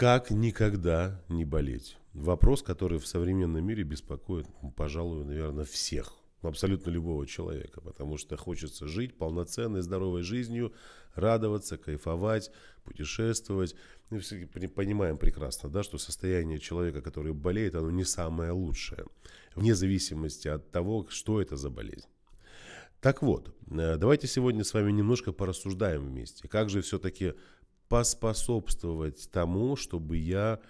Как никогда не болеть? Вопрос, который в современном мире беспокоит, пожалуй, наверное, всех. Абсолютно любого человека, потому что хочется жить полноценной, здоровой жизнью, радоваться, кайфовать, путешествовать. Мы все понимаем прекрасно, да, что состояние человека, который болеет, оно не самое лучшее, вне зависимости от того, что это за болезнь. Так вот, э, давайте сегодня с вами немножко порассуждаем вместе, как же все-таки поспособствовать тому, чтобы я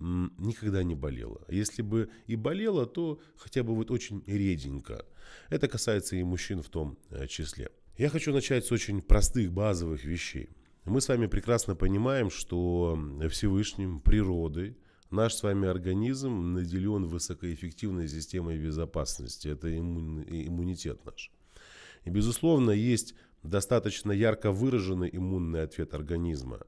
никогда не болела. Если бы и болела, то хотя бы вот очень реденько. Это касается и мужчин в том э, числе. Я хочу начать с очень простых базовых вещей. Мы с вами прекрасно понимаем, что Всевышним, природой, наш с вами организм наделен высокоэффективной системой безопасности. Это иммунитет наш. И, безусловно, есть достаточно ярко выраженный иммунный ответ организма,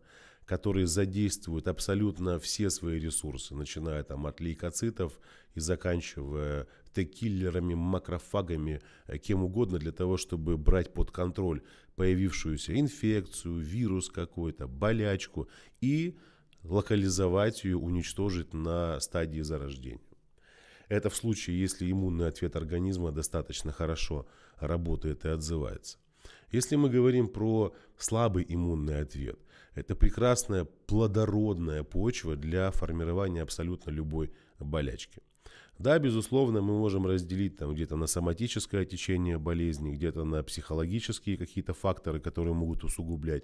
который задействует абсолютно все свои ресурсы, начиная там от лейкоцитов и заканчивая Т-киллерами, макрофагами, э, кем угодно для того, чтобы брать под контроль появившуюся инфекцию, вирус какой-то, болячку и локализовать ее, уничтожить на стадии зарождения. Это в случае, если иммунный ответ организма достаточно хорошо работает и отзывается. Если мы говорим про слабый иммунный ответ, это прекрасная плодородная почва для формирования абсолютно любой болячки. Да, безусловно, мы можем разделить там где-то на соматическое течение болезни, где-то на психологические какие-то факторы, которые могут усугублять.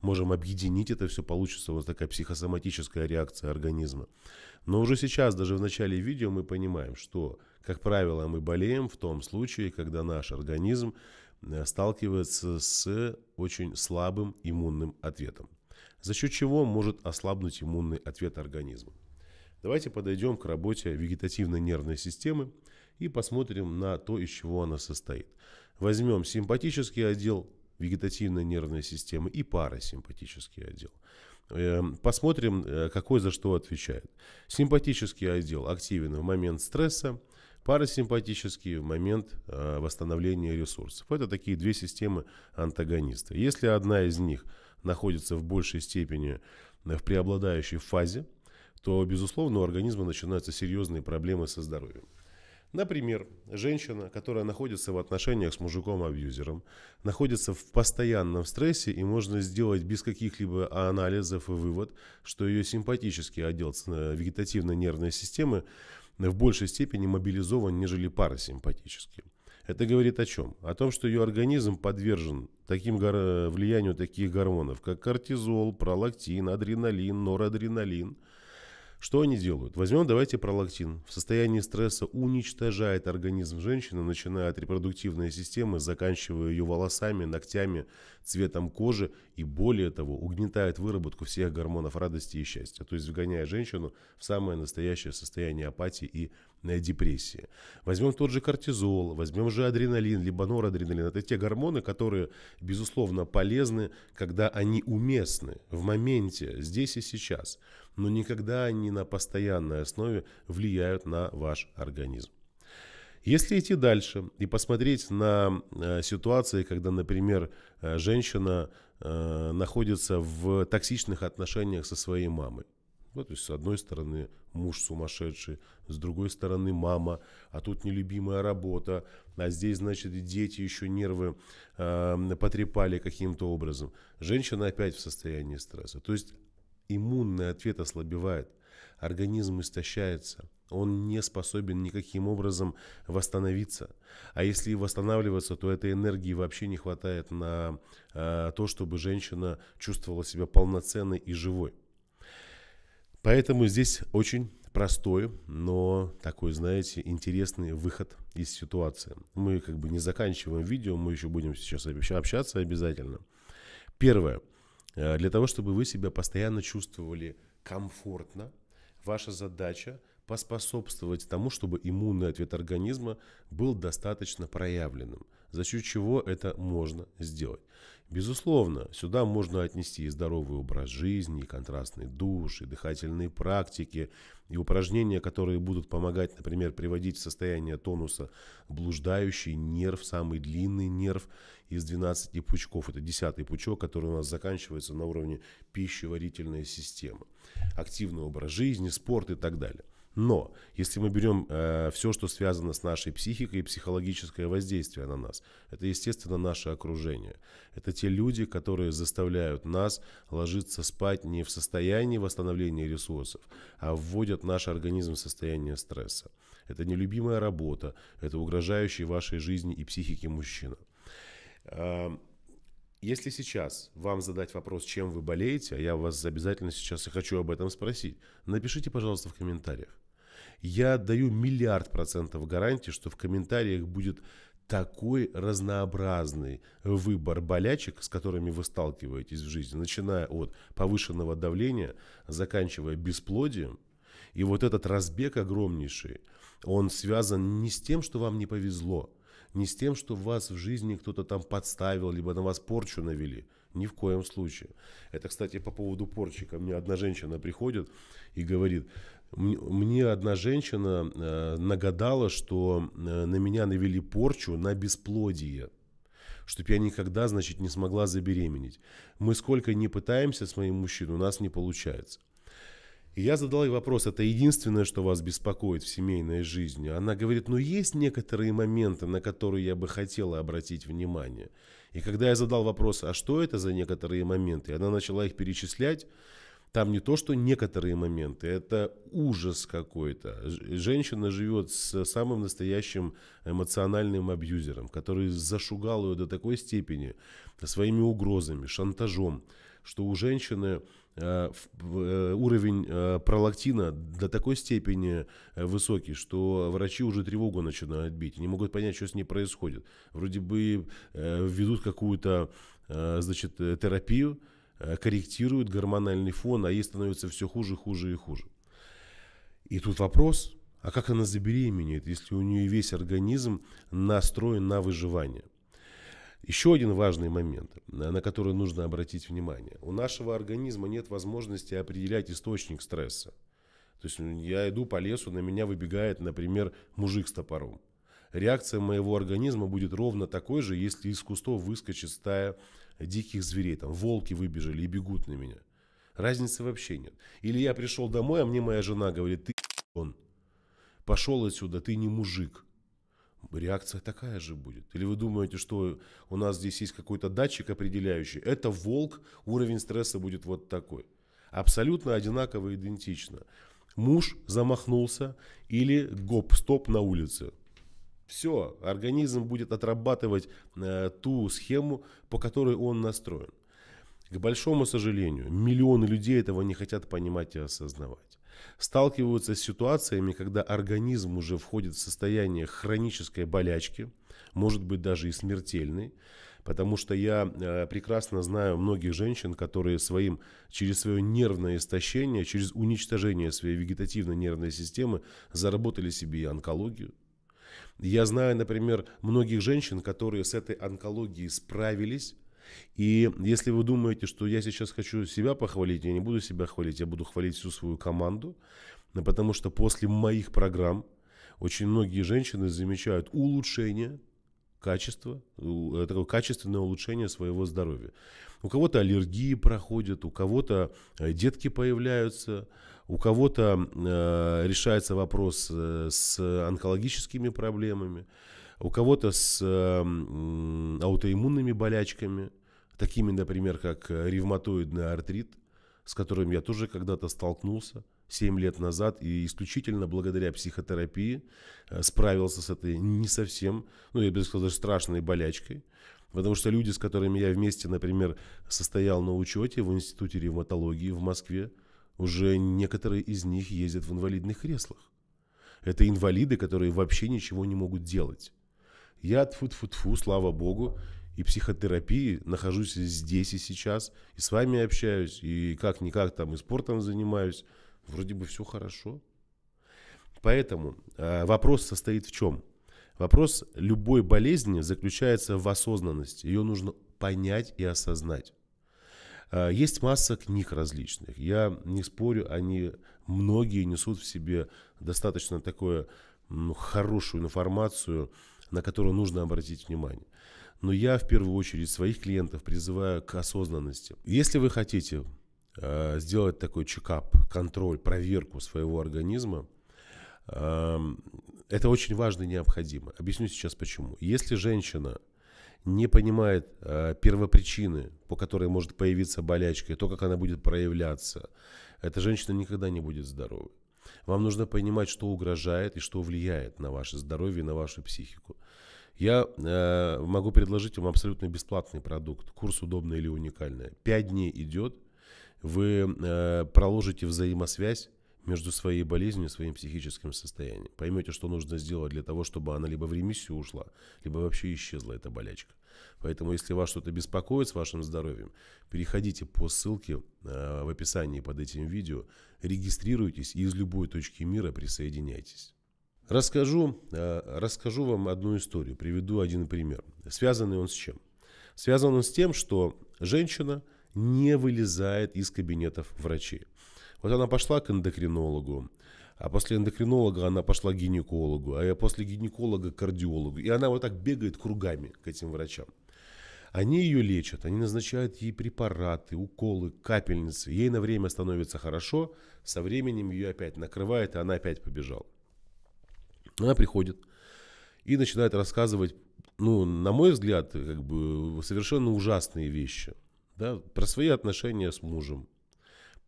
Можем объединить это все, получится вот такая психосоматическая реакция организма. Но уже сейчас, даже в начале видео, мы понимаем, что, как правило, мы болеем в том случае, когда наш организм Э, сталкивается с очень слабым иммунным ответом, за счет чего может ослабнуть иммунный ответ организма. Давайте подойдем к работе вегетативной нервной системы и посмотрим на то, из чего она состоит. Возьмем симпатический отдел вегетативной нервной системы и парасимпатический отдел. Эм, посмотрим, э, какой за что отвечает. Симпатический отдел активен в момент стресса – Парасимпатический момент а, восстановления ресурсов. Это такие две системы антагониста. Если одна из них находится в большей степени в преобладающей фазе, то, безусловно, у организма начинаются серьезные проблемы со здоровьем. Например, женщина, которая находится в отношениях с мужиком-абьюзером, находится в постоянном стрессе и можно сделать без каких-либо анализов и вывод, что ее симпатический отдел э, вегетативной нервной системы в большей степени мобилизован, нежели парасимпатический. Это говорит о чем? О том, что ее организм подвержен таким э, влиянию таких гормонов, как кортизол, пролактин, адреналин, норадреналин – что они делают? Возьмем, давайте пролактин. В состоянии стресса уничтожает организм женщины, начиная от репродуктивной системы, заканчивая ее волосами, ногтями, цветом кожи и, более того, угнетает выработку всех гормонов радости и счастья, то есть вгоняя женщину в самое настоящее состояние апатии и э, депрессии. Возьмем тот же кортизол, возьмем же адреналин, либо норадреналин. Это те гормоны, которые, безусловно, полезны, когда они уместны в моменте, здесь и сейчас но никогда они на постоянной основе влияют на ваш организм. Если идти дальше и посмотреть на э, ситуации, когда, например, э, женщина э, находится в токсичных отношениях со своей мамой, то есть с одной стороны муж сумасшедший, с другой стороны мама, а тут нелюбимая работа, а здесь, значит, и дети еще нервы э, потрепали каким-то образом. Женщина опять в состоянии стресса. То есть Иммунный ответ ослабевает, организм истощается, он не способен никаким образом восстановиться. А если и восстанавливаться, то этой энергии вообще не хватает на э, то, чтобы женщина чувствовала себя полноценной и живой. Поэтому здесь очень простой, но такой, знаете, интересный выход из ситуации. Мы как бы не заканчиваем видео, мы еще будем сейчас общаться обязательно. Первое – Э, для того, чтобы вы себя постоянно чувствовали комфортно, ваша задача поспособствовать тому, чтобы иммунный ответ организма был достаточно проявленным, за счет чего это можно сделать. Безусловно, сюда можно отнести и здоровый образ жизни, и контрастный душ, и дыхательные практики, и упражнения, которые будут помогать, например, приводить в состояние тонуса блуждающий нерв, самый длинный нерв из 12 пучков. Это 10 пучок, который у нас заканчивается на уровне пищеварительной системы. Активный образ жизни, спорт и так далее. Но если мы берем э, все, что связано с нашей психикой и психологическое воздействие на нас, это, естественно, наше окружение. Это те люди, которые заставляют нас ложиться спать не в состоянии восстановления ресурсов, а вводят наш организм в состояние стресса. Это нелюбимая работа, это угрожающий вашей жизни и психике мужчина. Эм, если сейчас вам задать вопрос, чем вы болеете, а я вас обязательно сейчас и хочу об этом спросить, напишите, пожалуйста, в комментариях. Я отдаю миллиард процентов гарантии, что в комментариях будет такой разнообразный выбор болячек, с которыми вы сталкиваетесь в жизни, начиная от повышенного давления, заканчивая бесплодием. И вот этот разбег огромнейший, он связан не с тем, что вам не повезло, не с тем, что вас в жизни кто-то там подставил, либо на вас порчу навели. Ни в коем случае. Это, кстати, по поводу порчи. Ко мне одна женщина приходит и говорит, мне одна женщина э, нагадала, что э, на меня навели порчу на бесплодие, чтобы я никогда, значит, не смогла забеременеть. Мы сколько не пытаемся с моим мужчиной, у нас не получается. И я задал ей вопрос, это единственное, что вас беспокоит в семейной жизни. Она говорит, ну есть некоторые моменты, на которые я бы хотела обратить внимание. И когда я задал вопрос, а что это за некоторые моменты, она начала их перечислять, там не то, что некоторые моменты, это ужас какой-то. Женщина живет с самым настоящим эмоциональным абьюзером, который зашугал ее до такой степени своими угрозами, шантажом, что у женщины э, э, уровень э, пролактина до такой степени высокий, что врачи уже тревогу начинают бить, не могут понять, что с ней происходит. Вроде бы ведут какую-то значит, терапию, Э, корректируют гормональный фон, а ей становится все хуже, хуже и хуже. И тут вопрос, а как она забеременеет, если у нее весь организм настроен на выживание? Еще один важный момент, э, на который нужно обратить внимание. У нашего организма нет возможности определять источник стресса. То есть ну, я иду по лесу, на меня выбегает, например, мужик с топором. Реакция моего организма будет ровно такой же, если из кустов выскочит стая диких зверей. Там волки выбежали и бегут на меня. Разницы вообще нет. Или я пришел домой, а мне моя жена говорит, ты он. Пошел отсюда, ты не мужик. Реакция такая же будет. Или вы думаете, что у нас здесь есть какой-то датчик определяющий? Это волк, уровень стресса будет вот такой. Абсолютно одинаково идентично. Муж замахнулся или гоп-стоп на улице. Все, организм будет отрабатывать э, ту схему, по которой он настроен. К большому сожалению, миллионы людей этого не хотят понимать и осознавать. Сталкиваются с ситуациями, когда организм уже входит в состояние хронической болячки, может быть даже и смертельной, потому что я э, прекрасно знаю многих женщин, которые своим, через свое нервное истощение, через уничтожение своей вегетативной нервной системы заработали себе и онкологию, я знаю, например, многих женщин, которые с этой онкологией справились. И если вы думаете, что я сейчас хочу себя похвалить, я не буду себя хвалить, я буду хвалить всю свою команду, потому что после моих программ очень многие женщины замечают улучшение качества, э, такое качественное улучшение своего здоровья. У кого-то аллергии проходят, у кого-то э, детки появляются, у кого-то э, решается вопрос э, с онкологическими проблемами, у кого-то с э, э, аутоиммунными болячками, такими, например, как ревматоидный артрит, с которым я тоже когда-то столкнулся 7 лет назад и исключительно благодаря психотерапии э, справился с этой не совсем, ну я бы сказал, даже страшной болячкой. Потому что люди, с которыми я вместе, например, состоял на учете в Институте ревматологии в Москве, уже некоторые из них ездят в инвалидных креслах. Это инвалиды, которые вообще ничего не могут делать. Я, тфу тфу тфу слава богу, и психотерапии нахожусь здесь и сейчас, и с вами общаюсь, и как-никак там и спортом занимаюсь. Вроде бы все хорошо. Поэтому э, вопрос состоит в чем? Вопрос любой болезни заключается в осознанности. Ее нужно понять и осознать. А, есть масса книг различных. Я не спорю, они многие несут в себе достаточно такое ну, хорошую информацию, на которую нужно обратить внимание. Но я в первую очередь своих клиентов призываю к осознанности. Если вы хотите э, сделать такой чекап, контроль, проверку своего организма, э, это очень важно и необходимо. Объясню сейчас почему. Если женщина не понимает э, первопричины, по которой может появиться болячка, и то, как она будет проявляться, эта женщина никогда не будет здоровой. Вам нужно понимать, что угрожает и что влияет на ваше здоровье и на вашу психику. Я э, могу предложить вам абсолютно бесплатный продукт, курс удобный или уникальный. Пять дней идет, вы э, проложите взаимосвязь между своей болезнью и своим психическим состоянием. Поймете, что нужно сделать для того, чтобы она либо в ремиссию ушла, либо вообще исчезла эта болячка. Поэтому, если вас что-то беспокоит с вашим здоровьем, переходите по ссылке э, в описании под этим видео, регистрируйтесь и из любой точки мира присоединяйтесь. Расскажу, э, расскажу вам одну историю, приведу один пример. Связанный он с чем? Связан он с тем, что женщина не вылезает из кабинетов врачей. Вот она пошла к эндокринологу, а после эндокринолога она пошла к гинекологу, а я после гинеколога к кардиологу. И она вот так бегает кругами к этим врачам. Они ее лечат, они назначают ей препараты, уколы, капельницы. Ей на время становится хорошо, со временем ее опять накрывает, и она опять побежала. Она приходит и начинает рассказывать, ну, на мой взгляд, как бы совершенно ужасные вещи. Да, про свои отношения с мужем,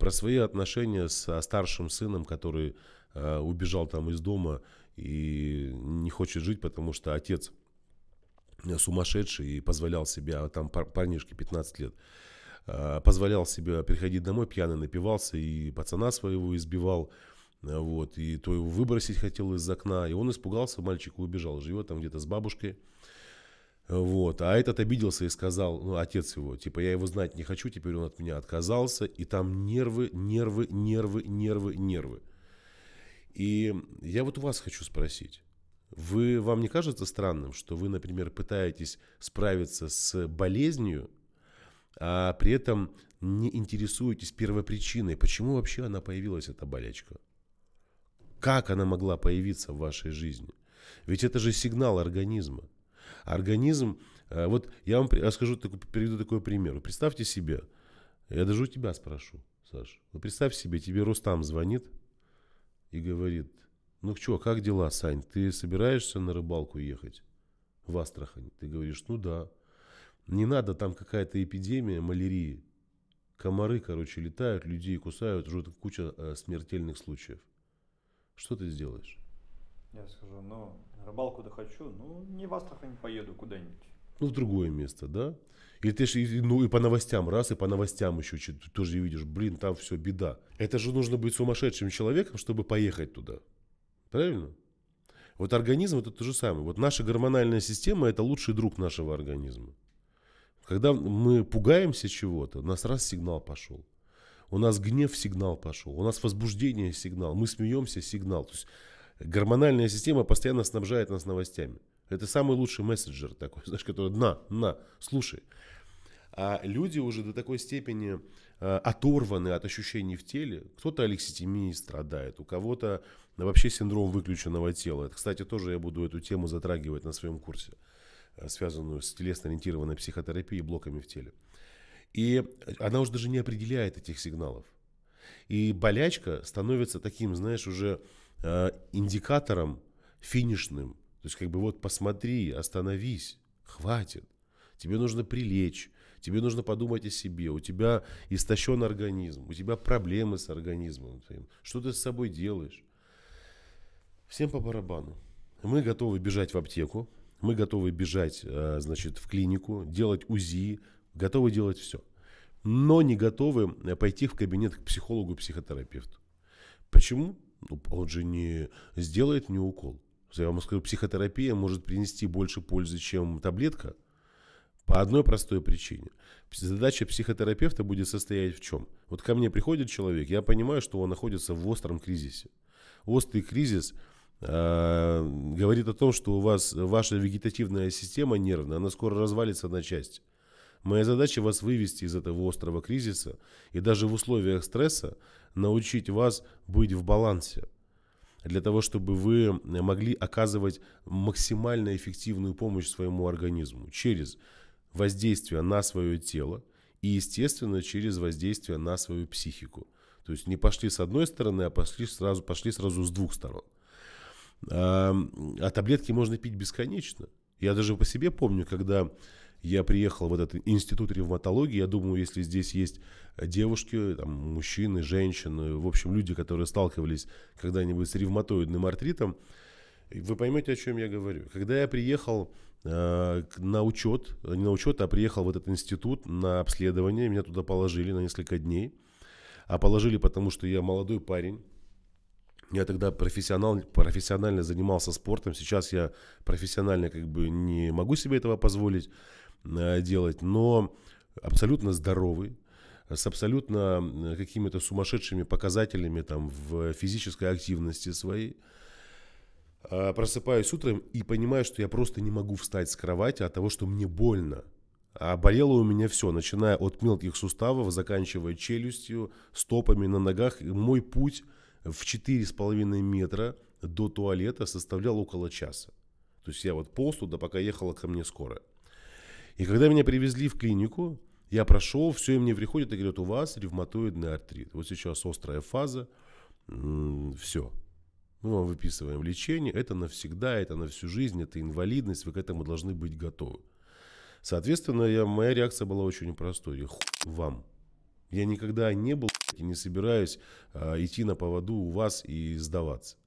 про свои отношения со старшим сыном, который э, убежал там из дома и не хочет жить, потому что отец сумасшедший и позволял себе, а там парнишке 15 лет, э, позволял себе приходить домой, пьяный напивался и пацана своего избивал, э, вот, и то его выбросить хотел из окна, и он испугался, мальчик убежал, живет там где-то с бабушкой, вот. А этот обиделся и сказал, ну, отец его, типа, я его знать не хочу, теперь он от меня отказался. И там нервы, нервы, нервы, нервы, нервы. И я вот у вас хочу спросить. Вы, вам не кажется странным, что вы, например, пытаетесь справиться с болезнью, а при этом не интересуетесь первопричиной, почему вообще она появилась, эта болячка? Как она могла появиться в вашей жизни? Ведь это же сигнал организма. Организм, а, вот я вам расскажу, приведу такой пример. Представьте себе, я даже у тебя спрошу, Саш. вы представь себе, тебе Рустам звонит и говорит, ну что, как дела, Сань, ты собираешься на рыбалку ехать в Астрахань? Ты говоришь, ну да. Не надо, там какая-то эпидемия малярии. Комары, короче, летают, людей кусают, уже куча э, смертельных случаев. Что ты сделаешь? Я скажу, ну, рыбалку да хочу, ну, не в Астрахань поеду куда-нибудь. Ну, в другое место, да? Или ты же, ну, и по новостям, раз, и по новостям еще ты тоже видишь, блин, там все беда. Это же нужно быть сумасшедшим человеком, чтобы поехать туда. Правильно? Вот организм это то же самое. Вот наша гормональная система это лучший друг нашего организма. Когда мы пугаемся чего-то, у нас раз сигнал пошел. У нас гнев сигнал пошел, у нас возбуждение сигнал, мы смеемся сигнал. То есть Гормональная система постоянно снабжает нас новостями. Это самый лучший мессенджер такой, знаешь, который на, на, слушай. А люди уже до такой степени э, оторваны от ощущений в теле. Кто-то алекситимией страдает, у кого-то вообще синдром выключенного тела. Это, кстати, тоже я буду эту тему затрагивать на своем курсе, э, связанную с телесно-ориентированной психотерапией и блоками в теле. И она уже даже не определяет этих сигналов. И болячка становится таким, знаешь, уже э, индикатором финишным. То есть как бы вот посмотри, остановись, хватит. Тебе нужно прилечь, тебе нужно подумать о себе, у тебя истощен организм, у тебя проблемы с организмом твоим. Что ты с собой делаешь? Всем по барабану. Мы готовы бежать в аптеку, мы готовы бежать, э, значит, в клинику, делать УЗИ, готовы делать все. Но не готовы э, пойти в кабинет к психологу, психотерапевту. Почему? Ну, он же не сделает мне укол. Я вам скажу, психотерапия может принести больше пользы, чем таблетка. По одной простой причине. Задача психотерапевта будет состоять в чем? Вот ко мне приходит человек, я понимаю, что он находится в остром кризисе. Острый кризис э, говорит о том, что у вас ваша вегетативная система нервная, она скоро развалится на части. Моя задача вас вывести из этого острого кризиса и даже в условиях стресса научить вас быть в балансе для того, чтобы вы могли оказывать максимально эффективную помощь своему организму через воздействие на свое тело и, естественно, через воздействие на свою психику. То есть не пошли с одной стороны, а пошли сразу, пошли сразу с двух сторон. А, а таблетки можно пить бесконечно. Я даже по себе помню, когда я приехал в этот институт ревматологии. Я думаю, если здесь есть э, девушки, там, мужчины, женщины, в общем, люди, которые сталкивались когда-нибудь с ревматоидным артритом, вы поймете, о чем я говорю. Когда я приехал э, на учет, э, не на учет, а приехал в этот институт на обследование, меня туда положили на несколько дней. А положили, потому что я молодой парень. Я тогда профессионал, профессионально занимался спортом. Сейчас я профессионально как бы не могу себе этого позволить. Э, делать, но абсолютно здоровый, с абсолютно э, какими-то сумасшедшими показателями там в физической активности своей. А, просыпаюсь утром и понимаю, что я просто не могу встать с кровати от того, что мне больно. А болело у меня все, начиная от мелких суставов, заканчивая челюстью, стопами на ногах. Мой путь в 4,5 метра до туалета составлял около часа. То есть я вот полз туда, пока ехала ко мне скорая. И когда меня привезли в клинику, я прошел, все, и мне приходят и говорят, у вас ревматоидный артрит. Вот сейчас острая фаза, все. Мы вам выписываем лечение, это навсегда, это на всю жизнь, это инвалидность, вы к этому должны быть готовы. Соответственно, я, моя реакция была очень непростой. Я хуй вам. Я никогда не был и не собираюсь а, идти на поводу у вас и сдаваться.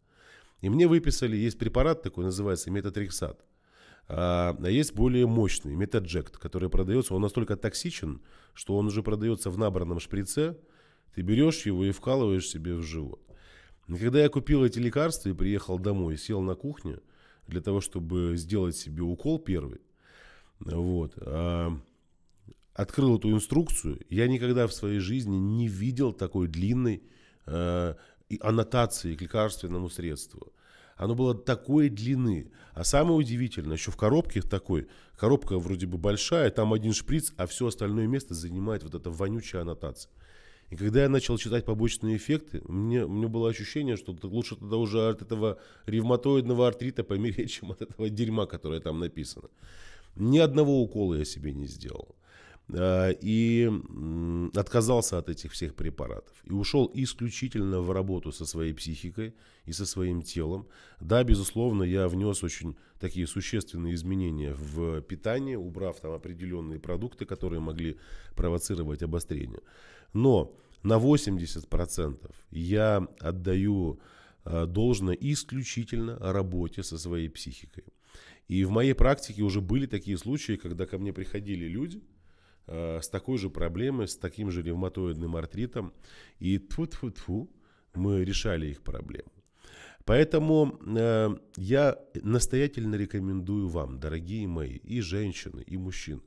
И мне выписали, есть препарат такой, называется метатрексат. А есть более мощный, метаджект, который продается, он настолько токсичен, что он уже продается в набранном шприце, ты берешь его и вкалываешь себе в живот. И когда я купил эти лекарства и приехал домой, сел на кухню для того, чтобы сделать себе укол первый, вот, а, открыл эту инструкцию, я никогда в своей жизни не видел такой длинной а, аннотации к лекарственному средству – оно было такой длины. А самое удивительное, еще в коробке такой, коробка вроде бы большая, там один шприц, а все остальное место занимает вот эта вонючая аннотация. И когда я начал читать побочные эффекты, мне, мне было ощущение, что лучше тогда уже от этого ревматоидного артрита помереть, чем от этого дерьма, которое там написано. Ни одного укола я себе не сделал. А, и отказался от этих всех препаратов. И ушел исключительно в работу со своей психикой и со своим телом. Да, безусловно, я внес очень такие существенные изменения в питание, убрав там определенные продукты, которые могли провоцировать обострение. Но на 80% я отдаю а, должное исключительно работе со своей психикой. И в моей практике уже были такие случаи, когда ко мне приходили люди – Э, с такой же проблемой, с таким же ревматоидным артритом. И тфу тфу тфу мы решали их проблему. Поэтому э, я настоятельно рекомендую вам, дорогие мои, и женщины, и мужчины,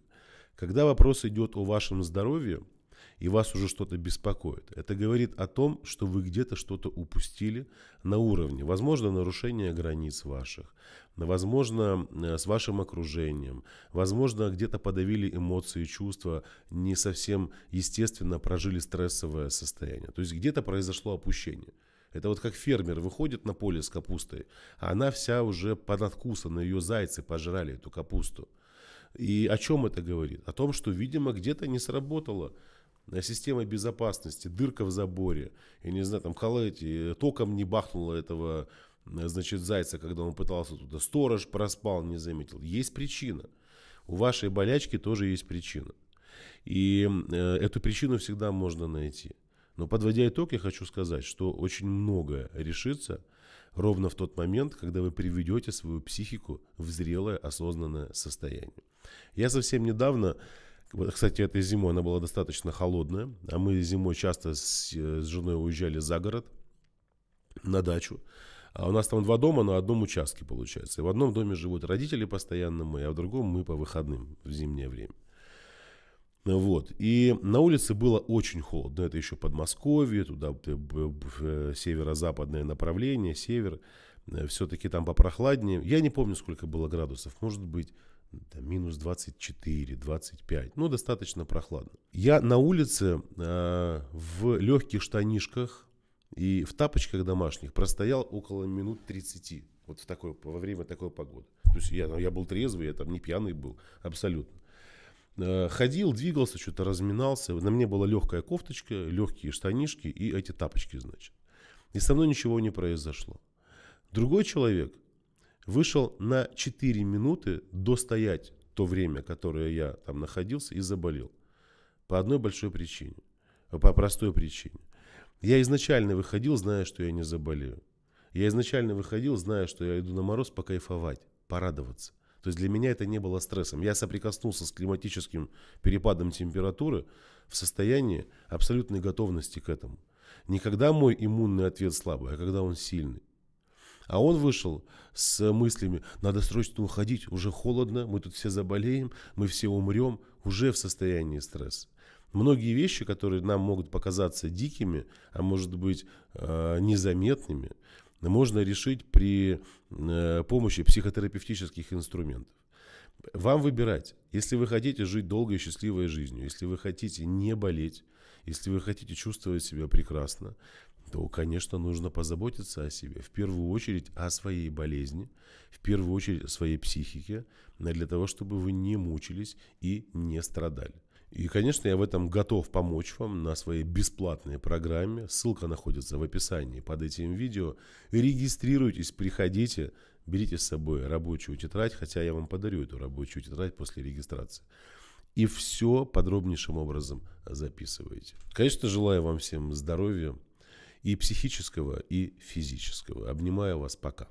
когда вопрос идет о вашем здоровье, и вас уже что-то беспокоит. Это говорит о том, что вы где-то что-то упустили на уровне. Возможно, нарушение границ ваших, возможно, э, с вашим окружением, возможно, где-то подавили эмоции, чувства, не совсем естественно прожили стрессовое состояние. То есть где-то произошло опущение. Это вот как фермер выходит на поле с капустой, а она вся уже понадкусана, ее зайцы пожрали эту капусту. И о чем это говорит? О том, что, видимо, где-то не сработало система безопасности, дырка в заборе, я не знаю, там халате, э, током не бахнуло этого, э, значит, зайца, когда он пытался туда, сторож проспал, не заметил. Есть причина. У вашей болячки тоже есть причина. И э, эту причину всегда можно найти. Но подводя итог, я хочу сказать, что очень многое решится ровно в тот момент, когда вы приведете свою психику в зрелое осознанное состояние. Я совсем недавно кстати, этой зимой она была достаточно холодная, а мы зимой часто с, э, с женой уезжали за город на дачу. А у нас там два дома на одном участке получается. И в одном доме живут родители постоянно мы, а в другом мы по выходным в зимнее время. Вот. И на улице было очень холодно. Это еще Подмосковье, туда э, северо-западное направление, север. Э, Все-таки там попрохладнее. Я не помню, сколько было градусов. Может быть, там, минус 24, 25. Ну, достаточно прохладно. Я на улице э, в легких штанишках и в тапочках домашних простоял около минут 30. Вот в такое, во время такой погоды. То есть я, я был трезвый, я там не пьяный был, абсолютно. Э, ходил, двигался, что-то разминался. На мне была легкая кофточка, легкие штанишки и эти тапочки, значит. И со мной ничего не произошло. Другой человек – Вышел на 4 минуты достоять то время, которое я там находился и заболел. По одной большой причине. По простой причине. Я изначально выходил, зная, что я не заболею. Я изначально выходил, зная, что я иду на мороз покайфовать, порадоваться. То есть для меня это не было стрессом. Я соприкоснулся с климатическим перепадом температуры в состоянии абсолютной готовности к этому. Никогда мой иммунный ответ слабый, а когда он сильный. А он вышел с мыслями, надо срочно уходить, уже холодно, мы тут все заболеем, мы все умрем, уже в состоянии стресса. Многие вещи, которые нам могут показаться дикими, а может быть э, незаметными, можно решить при э, помощи психотерапевтических инструментов. Вам выбирать, если вы хотите жить долгой и счастливой жизнью, если вы хотите не болеть, если вы хотите чувствовать себя прекрасно, то, конечно, нужно позаботиться о себе. В первую очередь о своей болезни, в первую очередь о своей психике, для того, чтобы вы не мучились и не страдали. И, конечно, я в этом готов помочь вам на своей бесплатной программе. Ссылка находится в описании под этим видео. Регистрируйтесь, приходите, берите с собой рабочую тетрадь, хотя я вам подарю эту рабочую тетрадь после регистрации и все подробнейшим образом записываете. Конечно, желаю вам всем здоровья, и психического, и физического. Обнимаю вас, пока.